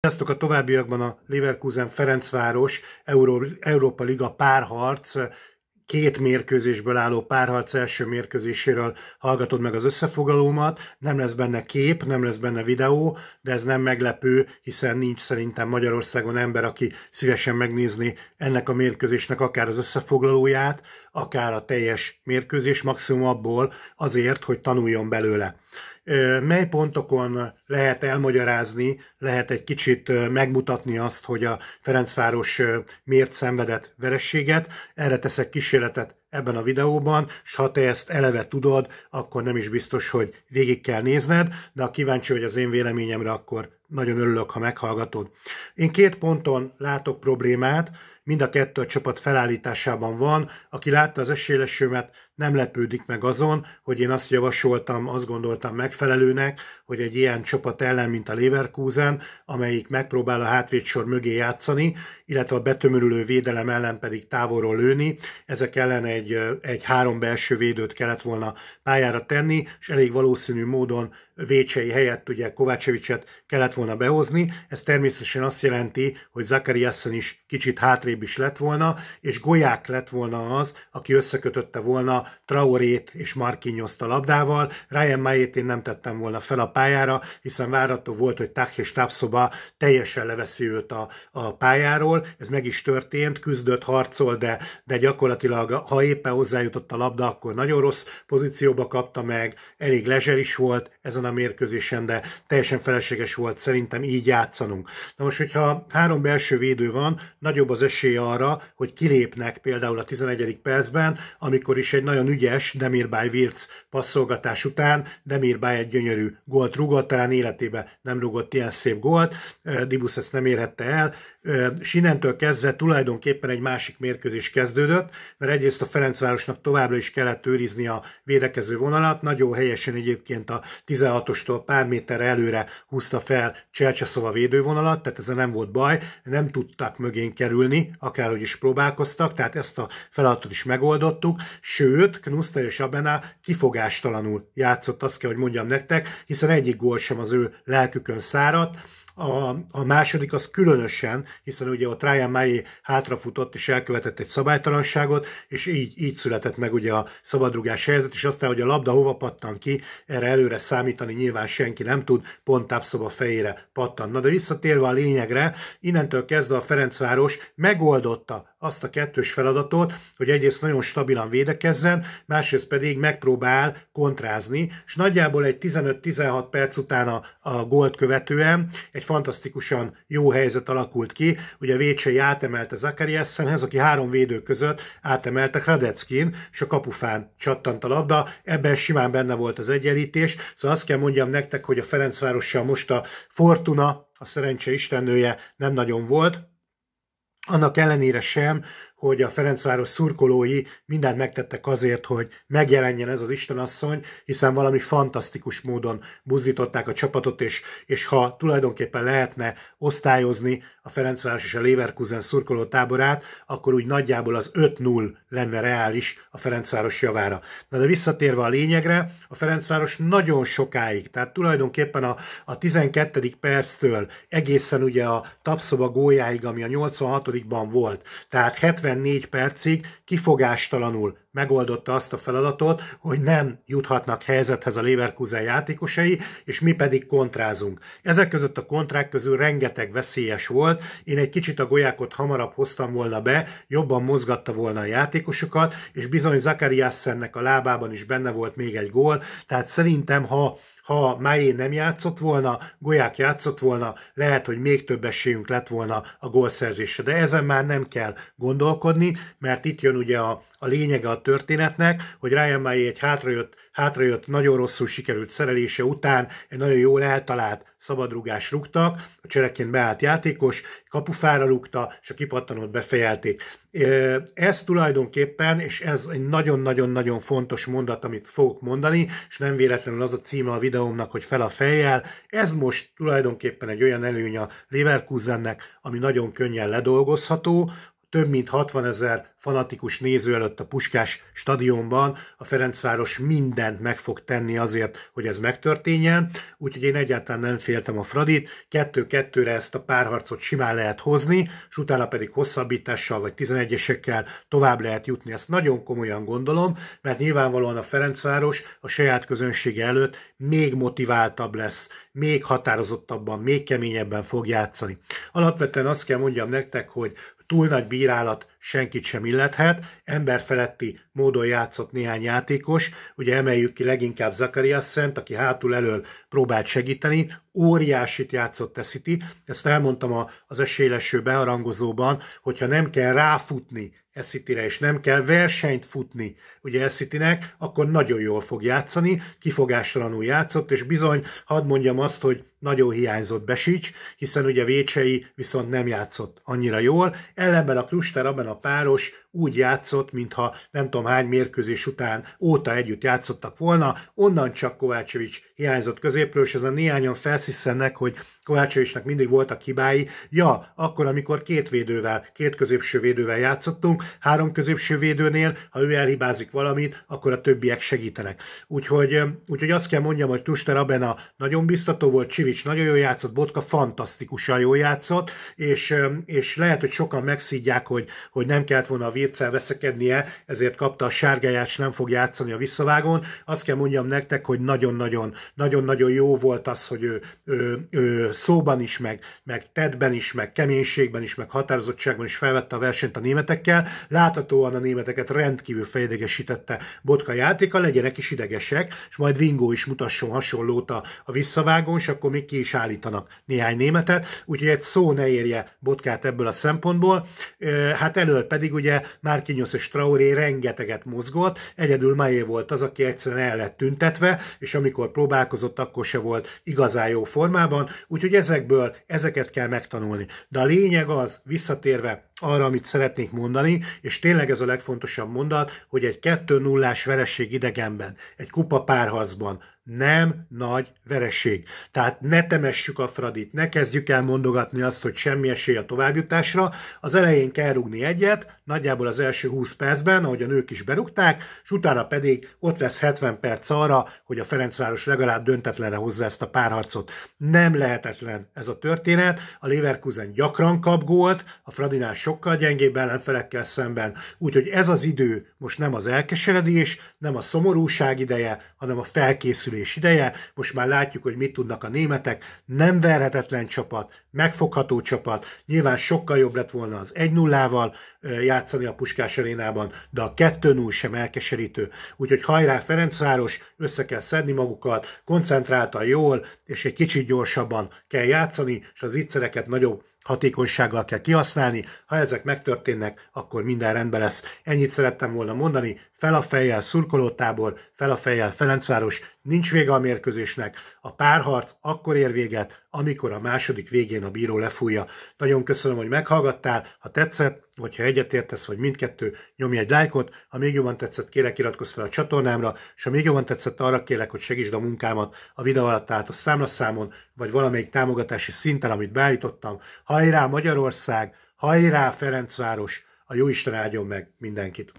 Sziasztok a továbbiakban a Leverkusen-Ferencváros Euró- Európa Liga párharc két mérkőzésből álló párharc első mérkőzéséről hallgatod meg az összefoglalómat. Nem lesz benne kép, nem lesz benne videó, de ez nem meglepő, hiszen nincs szerintem Magyarországon ember, aki szívesen megnézni ennek a mérkőzésnek akár az összefoglalóját, akár a teljes mérkőzés, maximum abból azért, hogy tanuljon belőle mely pontokon lehet elmagyarázni, lehet egy kicsit megmutatni azt, hogy a Ferencváros miért szenvedett verességet. Erre teszek kísérletet ebben a videóban, és ha te ezt eleve tudod, akkor nem is biztos, hogy végig kell nézned, de ha kíváncsi vagy az én véleményemre, akkor nagyon örülök, ha meghallgatod. Én két ponton látok problémát, mind a kettő a csapat felállításában van. Aki látta az esélyesőmet, nem lepődik meg azon, hogy én azt javasoltam, azt gondoltam megfelelőnek, hogy egy ilyen csapat ellen, mint a Leverkusen, amelyik megpróbál a hátvédsor mögé játszani, illetve a betömörülő védelem ellen pedig távolról lőni, ezek ellen egy egy, egy három belső védőt kellett volna pályára tenni, és elég valószínű módon Vécsei helyett ugye Kovácsevicset kellett volna behozni. Ez természetesen azt jelenti, hogy Zakariasen is kicsit hátrébb is lett volna, és Golyák lett volna az, aki összekötötte volna Traorét és Markinyoszt a labdával. Ryan Mayét én nem tettem volna fel a pályára, hiszen várató volt, hogy Tach és Tápszoba teljesen leveszi őt a, a pályáról. Ez meg is történt, küzdött, harcol, de, de gyakorlatilag ha éppen hozzájutott a labda, akkor nagyon rossz pozícióba kapta meg, elég lezser is volt ezen a a mérkőzésen, de teljesen felesleges volt szerintem így játszanunk. Na most, hogyha három belső védő van, nagyobb az esély arra, hogy kilépnek például a 11. percben, amikor is egy nagyon ügyes Demirbay Virc passzolgatás után Demirbay egy gyönyörű gólt rúgott, talán életében nem rúgott ilyen szép gólt, Dibusz ezt nem érhette el, és innentől kezdve tulajdonképpen egy másik mérkőzés kezdődött, mert egyrészt a Ferencvárosnak továbbra is kellett őrizni a védekező vonalat, nagyon helyesen egyébként a 16 16-ostól pár méterre előre húzta fel Csercseszov védővonalat, tehát ezzel nem volt baj, nem tudtak mögén kerülni, akárhogy is próbálkoztak, tehát ezt a feladatot is megoldottuk, sőt, Knuszta és Abena kifogástalanul játszott, azt kell, hogy mondjam nektek, hiszen egyik gól sem az ő lelkükön száradt, a, a második az különösen, hiszen ugye a Ryan Mayé hátrafutott és elkövetett egy szabálytalanságot, és így, így született meg ugye a szabadrugás helyzet, és aztán, hogy a labda hova pattan ki, erre előre számítani nyilván senki nem tud, pont tápszoba fejére pattan. Na de visszatérve a lényegre, innentől kezdve a Ferencváros megoldotta azt a kettős feladatot, hogy egyrészt nagyon stabilan védekezzen, másrészt pedig megpróbál kontrázni, és nagyjából egy 15-16 perc után a, a gólt követően egy fantasztikusan jó helyzet alakult ki. Ugye Vécsei átemelte Essenhez, aki három védő között átemelte Hradeckin, és a kapufán csattant a labda, ebben simán benne volt az egyenlítés, szóval azt kell mondjam nektek, hogy a Ferencvárossal most a Fortuna, a szerencse istennője nem nagyon volt, annak ellenére sem, hogy a Ferencváros szurkolói mindent megtettek azért, hogy megjelenjen ez az Istenasszony, hiszen valami fantasztikus módon buzdították a csapatot, és, és ha tulajdonképpen lehetne osztályozni a Ferencváros és a Leverkusen szurkoló táborát, akkor úgy nagyjából az 5-0 lenne reális a Ferencváros javára. Na de visszatérve a lényegre, a Ferencváros nagyon sokáig, tehát tulajdonképpen a, a 12. perctől egészen ugye a Tapszoba gólyáig, ami a 86-ban volt, tehát 70 54 percig kifogástalanul megoldotta azt a feladatot, hogy nem juthatnak helyzethez a Leverkusen játékosai, és mi pedig kontrázunk. Ezek között a kontrák közül rengeteg veszélyes volt, én egy kicsit a golyákot hamarabb hoztam volna be, jobban mozgatta volna a játékosokat, és bizony Zakariassennek a lábában is benne volt még egy gól, tehát szerintem, ha ha Máé nem játszott volna, Golyák játszott volna, lehet, hogy még több esélyünk lett volna a gólszerzésre, de ezen már nem kell gondolkodni, mert itt jön ugye a a lényege a történetnek, hogy Ryan May egy hátrajött, hátrajött, nagyon rosszul sikerült szerelése után egy nagyon jól eltalált szabadrugás rúgtak, a csereként beállt játékos, kapufára rúgta, és a kipattanót befejelték. Ez tulajdonképpen, és ez egy nagyon-nagyon-nagyon fontos mondat, amit fogok mondani, és nem véletlenül az a címe a videómnak, hogy fel a fejjel, ez most tulajdonképpen egy olyan előny a Leverkusennek, ami nagyon könnyen ledolgozható, több mint 60 ezer fanatikus néző előtt a Puskás stadionban a Ferencváros mindent meg fog tenni azért, hogy ez megtörténjen, úgyhogy én egyáltalán nem féltem a Fradit, kettő-kettőre ezt a párharcot simán lehet hozni, és utána pedig hosszabbítással vagy 11-esekkel tovább lehet jutni. Ezt nagyon komolyan gondolom, mert nyilvánvalóan a Ferencváros a saját közönsége előtt még motiváltabb lesz, még határozottabban, még keményebben fog játszani. Alapvetően azt kell mondjam nektek, hogy túl nagy bírálat senkit sem illethet, emberfeletti módon játszott néhány játékos, ugye emeljük ki leginkább Zakarias Szent, aki hátul elől próbált segíteni, óriásit játszott a City, ezt elmondtam az esélyeső beharangozóban, hogyha nem kell ráfutni Eszitire, és nem kell versenyt futni ugye Eszitinek, akkor nagyon jól fog játszani, kifogástalanul játszott, és bizony, hadd mondjam azt, hogy nagyon hiányzott Besics, hiszen ugye Vécsei viszont nem játszott annyira jól, ellenben a Kluster abban a páros úgy játszott, mintha nem tudom hány mérkőzés után óta együtt játszottak volna, onnan csak Kovácsovics hiányzott középről, és ezen néhányan felsziszennek, hogy Kovácsovicsnak mindig voltak hibái. Ja, akkor, amikor két védővel, két középső védővel játszottunk, három középső védőnél, ha ő elhibázik valamit, akkor a többiek segítenek. Úgyhogy, úgyhogy azt kell mondjam, hogy Tuster Abena nagyon biztató volt, Csivics nagyon jól játszott, Botka fantasztikusan jól játszott, és, és lehet, hogy sokan megszídják, hogy, hogy nem kellett volna a Vircel veszekednie, ezért kapta a sárgáját, és nem fog játszani a visszavágón. Azt kell mondjam nektek, hogy nagyon-nagyon, nagyon-nagyon jó volt az, hogy ő, ő, ő szóban is, meg, meg tedben is, meg keménységben is, meg határozottságban is felvette a versenyt a németekkel. Láthatóan a németeket rendkívül fejdegesítette Botka játéka, legyenek is idegesek, és majd Vingó is mutasson hasonlót a, a visszavágón, és akkor még ki is állítanak néhány németet, úgyhogy egy szó ne érje Botkát ebből a szempontból. Hát elől pedig ugye Márkinyos és Traoré rengeteget mozgott, egyedül Maé volt az, aki egyszerűen el lett tüntetve, és amikor próbálkozott, akkor se volt igazán jó formában, úgyhogy ezekből ezeket kell megtanulni. De a lényeg az, visszatérve, arra, amit szeretnék mondani, és tényleg ez a legfontosabb mondat, hogy egy 2-0-ás vereség idegenben, egy kupa párharcban nem nagy vereség. Tehát ne temessük a Fradit, ne kezdjük el mondogatni azt, hogy semmi esély a továbbjutásra. Az elején kell rúgni egyet, nagyjából az első 20 percben, ahogy a nők is berúgták, és utána pedig ott lesz 70 perc arra, hogy a Ferencváros legalább döntetlenre hozza ezt a párharcot. Nem lehetetlen ez a történet. A Leverkusen gyakran kap gólt, a Fradinás sokkal gyengébb ellenfelekkel szemben, úgyhogy ez az idő most nem az elkeseredés, nem a szomorúság ideje, hanem a felkészülés ideje. Most már látjuk, hogy mit tudnak a németek, nem verhetetlen csapat, megfogható csapat, nyilván sokkal jobb lett volna az 1-0-val játszani a Puskás arénában, de a 2-0 sem elkeserítő. Úgyhogy hajrá Ferencváros, össze kell szedni magukat, koncentráltan jól, és egy kicsit gyorsabban kell játszani, és az ittszereket nagyobb hatékonysággal kell kihasználni. Ha ezek megtörténnek, akkor minden rendben lesz. Ennyit szerettem volna mondani. Fel a fejjel szurkolótábor, fel a fejjel Ferencváros. Nincs vége a mérkőzésnek. A párharc akkor ér véget, amikor a második végén a bíró lefújja. Nagyon köszönöm, hogy meghallgattál. Ha tetszett, vagy ha egyetértesz, vagy mindkettő, nyomj egy lájkot, ha még jobban tetszett, kérlek iratkozz fel a csatornámra, és ha még jobban tetszett, arra kérlek, hogy segítsd a munkámat a videó alatt, állt a számlaszámon, vagy valamelyik támogatási szinten, amit beállítottam. Hajrá Magyarország, hajrá Ferencváros, a jó isten áldjon meg mindenkit!